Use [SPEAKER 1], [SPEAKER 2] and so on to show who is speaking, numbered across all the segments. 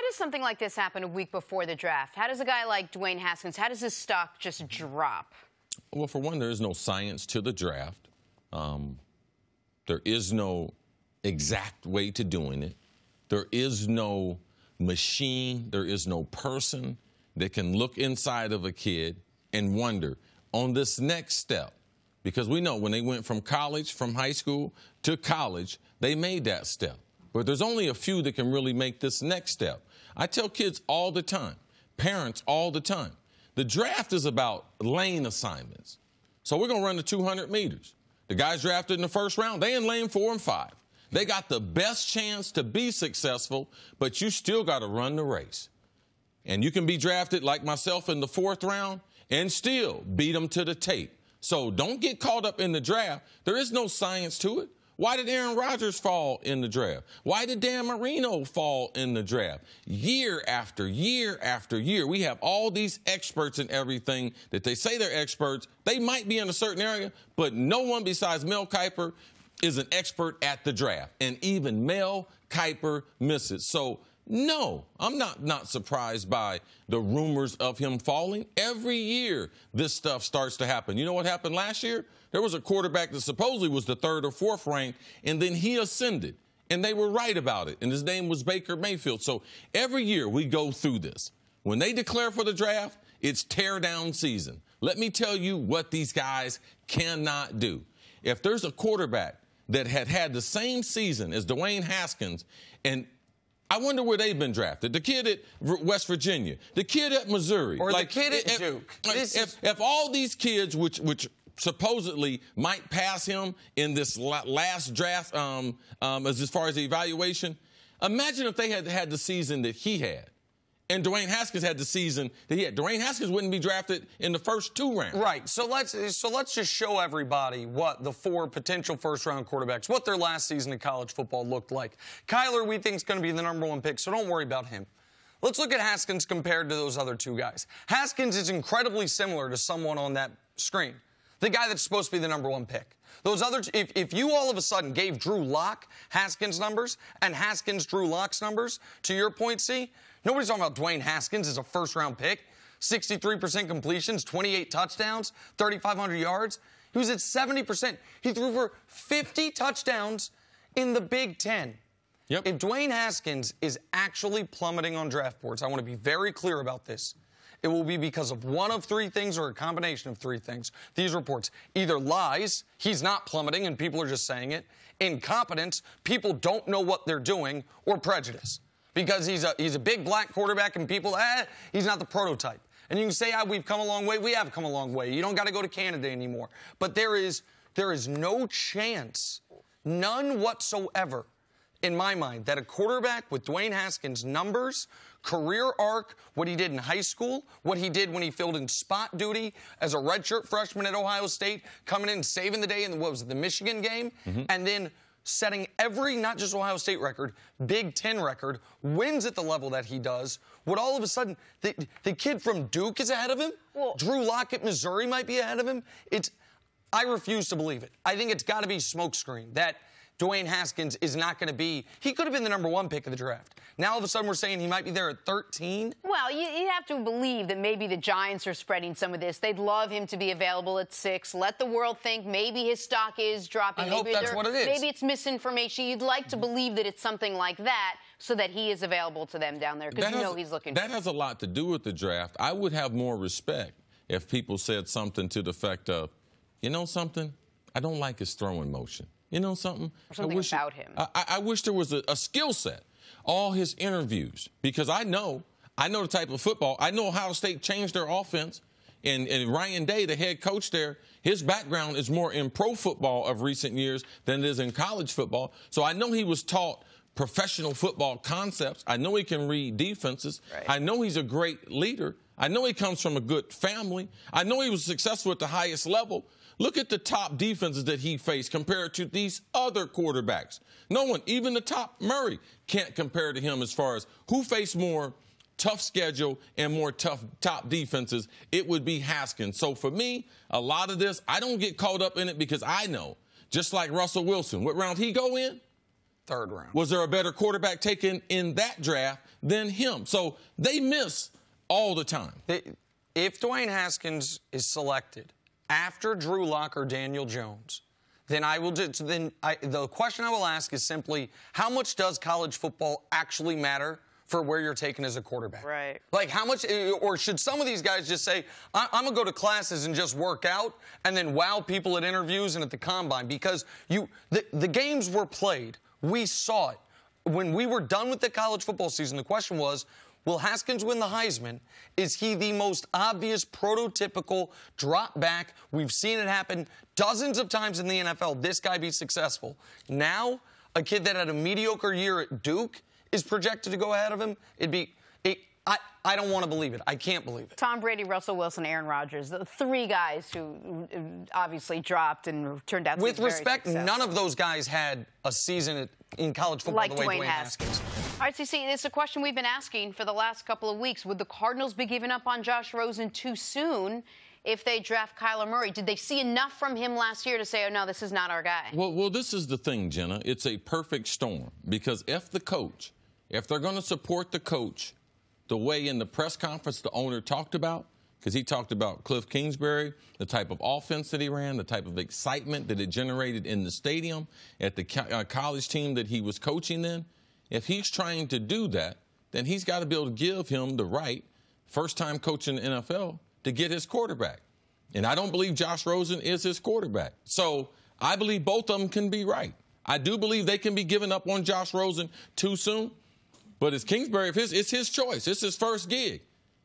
[SPEAKER 1] why does something like this happen a week before the draft? How does a guy like Dwayne Haskins, how does his stock just drop?
[SPEAKER 2] Well, for one, there is no science to the draft. Um, there is no exact way to doing it. There is no machine. There is no person that can look inside of a kid and wonder on this next step. Because we know when they went from college, from high school to college, they made that step. But there's only a few that can really make this next step. I tell kids all the time, parents all the time, the draft is about lane assignments. So we're going to run the 200 meters. The guys drafted in the first round, they in lane four and five. They got the best chance to be successful, but you still got to run the race. And you can be drafted like myself in the fourth round and still beat them to the tape. So don't get caught up in the draft. There is no science to it. Why did Aaron Rodgers fall in the draft? Why did Dan Marino fall in the draft? Year after year after year, we have all these experts in everything that they say they're experts. They might be in a certain area, but no one besides Mel Kiper is an expert at the draft. And even Mel Kiper misses. So no, I'm not not surprised by the rumors of him falling. Every year this stuff starts to happen. You know what happened last year? There was a quarterback that supposedly was the third or fourth ranked, and then he ascended. And they were right about it. And his name was Baker Mayfield. So every year we go through this. When they declare for the draft, it's teardown season. Let me tell you what these guys cannot do. If there's a quarterback that had had the same season as Dwayne Haskins and I wonder where they've been drafted. The kid at West Virginia, the kid at Missouri, or like, the kid at if, Duke. If, if, if all these kids, which which supposedly might pass him in this last draft, um, um, as, as far as the evaluation, imagine if they had had the season that he had and Dwayne Haskins had
[SPEAKER 3] the season that he had. Dwayne Haskins wouldn't be drafted in the first two rounds. Right. So let's so let's just show everybody what the four potential first round quarterbacks, what their last season in college football looked like. Kyler, we think is going to be the number one pick, so don't worry about him. Let's look at Haskins compared to those other two guys. Haskins is incredibly similar to someone on that screen. The guy that's supposed to be the number one pick. Those other, if, if you all of a sudden gave Drew Lock Haskins numbers and Haskins Drew Lock's numbers, to your point, see Nobody's talking about Dwayne Haskins as a first round pick. 63% completions, 28 touchdowns, 3,500 yards. He was at 70%. He threw for 50 touchdowns in the Big Ten. Yep. If Dwayne Haskins is actually plummeting on draft boards, I want to be very clear about this. It will be because of one of three things or a combination of three things. These reports either lies, he's not plummeting and people are just saying it, incompetence, people don't know what they're doing, or prejudice because he's a, he's a big black quarterback and people, eh, he's not the prototype. And you can say, ah, we've come a long way. We have come a long way. You don't got to go to Canada anymore. But there is, there is no chance, none whatsoever, in my mind, that a quarterback with Dwayne Haskins' numbers, career arc, what he did in high school, what he did when he filled in spot duty as a redshirt freshman at Ohio State, coming in, saving the day in the, what was it, the Michigan game, mm -hmm. and then – setting every, not just Ohio State record, Big Ten record, wins at the level that he does, would all of a sudden, the, the kid from Duke is ahead of him? Well, Drew Lockett, Missouri might be ahead of him? It's, I refuse to believe it. I think it's got to be smokescreen that – Dwayne Haskins is not going to be, he could have been the number one pick of the draft. Now all of a sudden we're saying he might be there at 13.
[SPEAKER 1] Well, you, you have to believe that maybe the Giants are spreading some of this. They'd love him to be available at six. Let the world think maybe his stock is dropping. I maybe hope that's what it is. Maybe it's misinformation. You'd like to believe that it's something like that so that he is available to them down there because you has, know he's looking. That
[SPEAKER 2] has a lot to do with the draft. I would have more respect if people said something to the effect of, you know something? I don't like his throwing motion. You know something?
[SPEAKER 1] something I wish, about him.
[SPEAKER 2] I, I wish there was a, a skill set. All his interviews, because I know, I know the type of football. I know Ohio State changed their offense, and, and Ryan Day, the head coach there, his background is more in pro football of recent years than it is in college football. So I know he was taught professional football concepts. I know he can read defenses. Right. I know he's a great leader. I know he comes from a good family. I know he was successful at the highest level. Look at the top defenses that he faced compared to these other quarterbacks. No one, even the top Murray, can't compare to him as far as who faced more tough schedule and more tough top defenses. It would be Haskins. So for me, a lot of this, I don't get caught up in it because I know, just like Russell Wilson, what round he go in? Third round. Was there a better quarterback taken in that draft than him?
[SPEAKER 3] So they miss all the time. If Dwayne Haskins is selected after Drew Lock or Daniel Jones, then I will. Just, then I, the question I will ask is simply: How much does college football actually matter for where you're taken as a quarterback? Right. Like how much, or should some of these guys just say, I- am gonna go to classes and just work out, and then wow people at interviews and at the combine because you the, the games were played we saw it. When we were done with the college football season, the question was Will Haskins win the Heisman? Is he the most obvious, prototypical drop back? We've seen it happen dozens of times in the NFL. This guy be successful. Now, a kid that had a mediocre year at Duke is projected to go ahead of him. It'd be I, I don't want to believe it. I can't believe
[SPEAKER 1] it. Tom Brady, Russell Wilson, Aaron Rodgers, the three guys who uh, obviously dropped and turned out to With respect, successful. none
[SPEAKER 3] of those guys had a season in college football like the way Dwayne, Dwayne Haskins.
[SPEAKER 1] All right, CC, it's a question we've been asking for the last couple of weeks. Would the Cardinals be giving up on Josh Rosen too soon? if they draft Kyler Murray? Did they see enough from him last year to say, oh, no, this is not our guy?
[SPEAKER 2] Well, well this is the thing, Jenna. It's a perfect storm because if the coach, if they're going to support the coach the way in the press conference the owner talked about, because he talked about Cliff Kingsbury, the type of offense that he ran, the type of excitement that it generated in the stadium, at the co uh, college team that he was coaching then. If he's trying to do that, then he's got to be able to give him the right, first time coach in the NFL, to get his quarterback. And I don't believe Josh Rosen is his quarterback. So I believe both of them can be right. I do believe they can be given up on Josh Rosen too soon. But it's Kingsbury, if his, it's his choice. It's his first gig.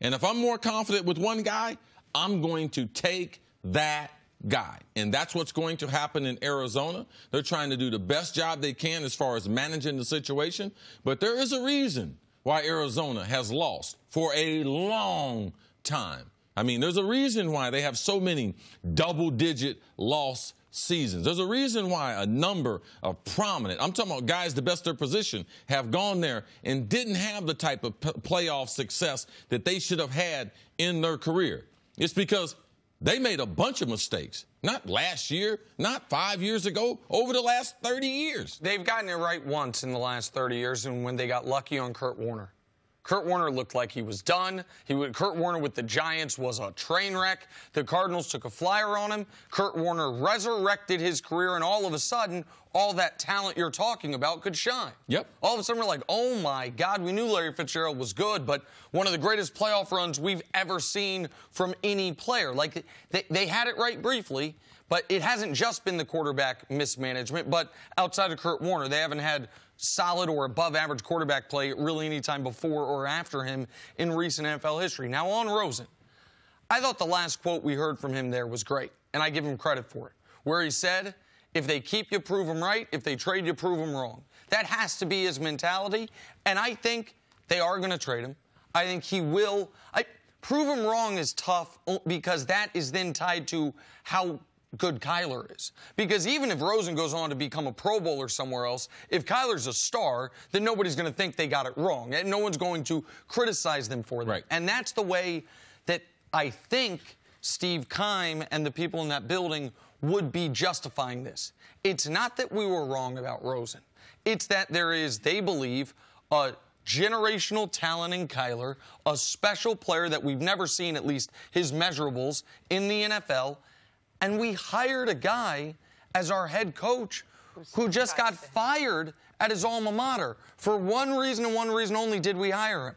[SPEAKER 2] And if I'm more confident with one guy, I'm going to take that guy. And that's what's going to happen in Arizona. They're trying to do the best job they can as far as managing the situation. But there is a reason why Arizona has lost for a long time. I mean, there's a reason why they have so many double digit loss seasons. There's a reason why a number of prominent, I'm talking about guys the best their position, have gone there and didn't have the type of playoff success that they should have had in their career. It's because they made a bunch of mistakes. Not last year, not five years ago, over the last 30
[SPEAKER 3] years. They've gotten it right once in the last 30 years, and when they got lucky on Kurt Warner. Kurt Warner looked like he was done. He would, Kurt Warner with the Giants was a train wreck. The Cardinals took a flyer on him. Kurt Warner resurrected his career, and all of a sudden, all that talent you're talking about could shine. Yep. All of a sudden, we're like, oh my God, we knew Larry Fitzgerald was good, but one of the greatest playoff runs we've ever seen from any player. Like, they, they had it right briefly, but it hasn't just been the quarterback mismanagement, but outside of Kurt Warner, they haven't had solid or above average quarterback play really any time before or after him in recent NFL history. Now, on Rosen, I thought the last quote we heard from him there was great, and I give him credit for it, where he said, if they keep you, prove them right. If they trade you, prove them wrong. That has to be his mentality. And I think they are going to trade him. I think he will. I, prove him wrong is tough because that is then tied to how good Kyler is. Because even if Rosen goes on to become a Pro Bowler somewhere else, if Kyler's a star, then nobody's going to think they got it wrong. And no one's going to criticize them for that. Right. And that's the way that I think Steve Kime and the people in that building would be justifying this. It's not that we were wrong about Rosen. It's that there is, they believe, a generational talent in Kyler, a special player that we've never seen, at least his measurables, in the NFL – and we hired a guy as our head coach who just got fired at his alma mater. For one reason and one reason only did we hire him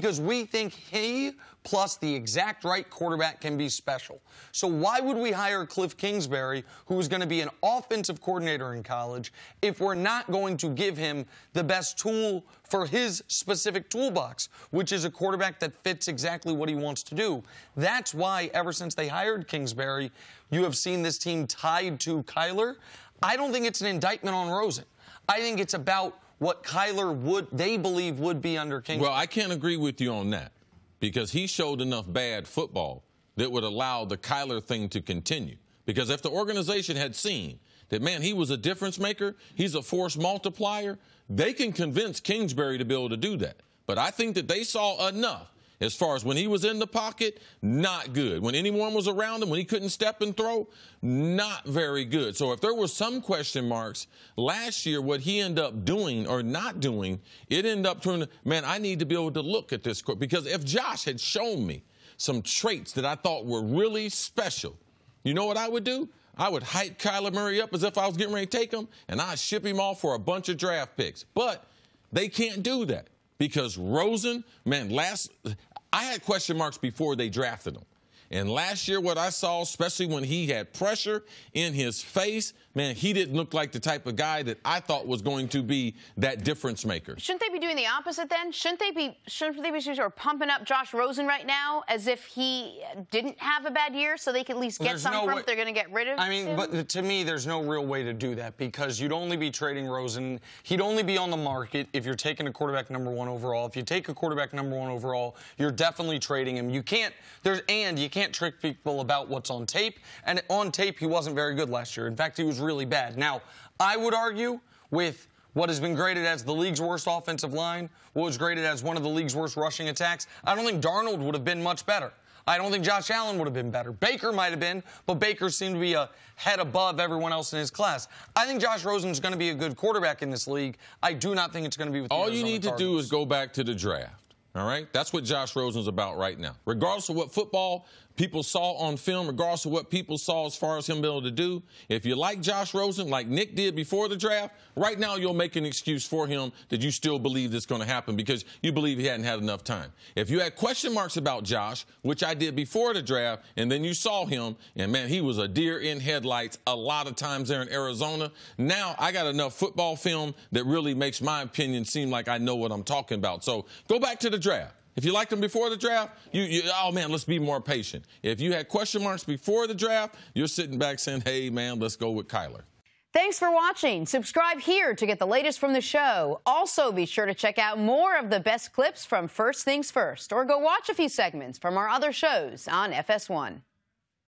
[SPEAKER 3] because we think he plus the exact right quarterback can be special. So why would we hire Cliff Kingsbury, who is going to be an offensive coordinator in college, if we're not going to give him the best tool for his specific toolbox, which is a quarterback that fits exactly what he wants to do? That's why ever since they hired Kingsbury, you have seen this team tied to Kyler. I don't think it's an indictment on Rosen. I think it's about what Kyler would they believe would be under King. Well, I can't
[SPEAKER 2] agree with you on that because he showed enough bad football that would allow the Kyler thing to continue. Because if the organization had seen that, man, he was a difference maker, he's a force multiplier, they can convince Kingsbury to be able to do that. But I think that they saw enough as far as when he was in the pocket, not good. When anyone was around him, when he couldn't step and throw, not very good. So if there were some question marks last year, what he ended up doing or not doing, it ended up turning, man, I need to be able to look at this because if Josh had shown me some traits that I thought were really special, you know what I would do? I would hype Kyler Murray up as if I was getting ready to take him, and I'd ship him off for a bunch of draft picks. But they can't do that because Rosen, man, last I had question marks before they drafted him. And last year, what I saw, especially when he had pressure in his face, man, he didn't look like the type of guy that I thought was going to be that difference maker.
[SPEAKER 1] Shouldn't they be doing the opposite then? Shouldn't they be shouldn't they be of pumping up Josh Rosen right now as if he didn't have a bad year so they can at least get there's no from if they're going to get rid of I mean, him? but
[SPEAKER 3] to me there's no real way to do that because you'd only be trading Rosen. He'd only be on the market if you're taking a quarterback number 1 overall. If you take a quarterback number 1 overall, you're definitely trading him. You can't there's and you can't trick people about what's on tape and on tape he wasn't very good last year. In fact, he was really bad. Now, I would argue with what has been graded as the league's worst offensive line, what was graded as one of the league's worst rushing attacks, I don't think Darnold would have been much better. I don't think Josh Allen would have been better. Baker might have been, but Baker seemed to be a head above everyone else in his class. I think Josh Rosen is going to be a good quarterback in this league. I do not think it's going to be with All Arizona you need Cardinals. to do
[SPEAKER 2] is go back to the draft. All right? That's what Josh Rosen's about right now. Regardless of what football people saw on film, regardless of what people saw as far as him being able to do. If you like Josh Rosen, like Nick did before the draft, right now you'll make an excuse for him that you still believe this is going to happen because you believe he hadn't had enough time. If you had question marks about Josh, which I did before the draft, and then you saw him, and man, he was a deer in headlights a lot of times there in Arizona. Now I got enough football film that really makes my opinion seem like I know what I'm talking about. So go back to the draft. If you liked them before the draft, you, you, oh man, let's be more patient. If you had question marks before the draft, you're sitting back saying, hey man, let's go with Kyler.
[SPEAKER 1] Thanks for watching. Subscribe here to get the latest from the show. Also, be sure to check out more of the best clips from First Things First, or go watch a few segments from our other shows on FS1.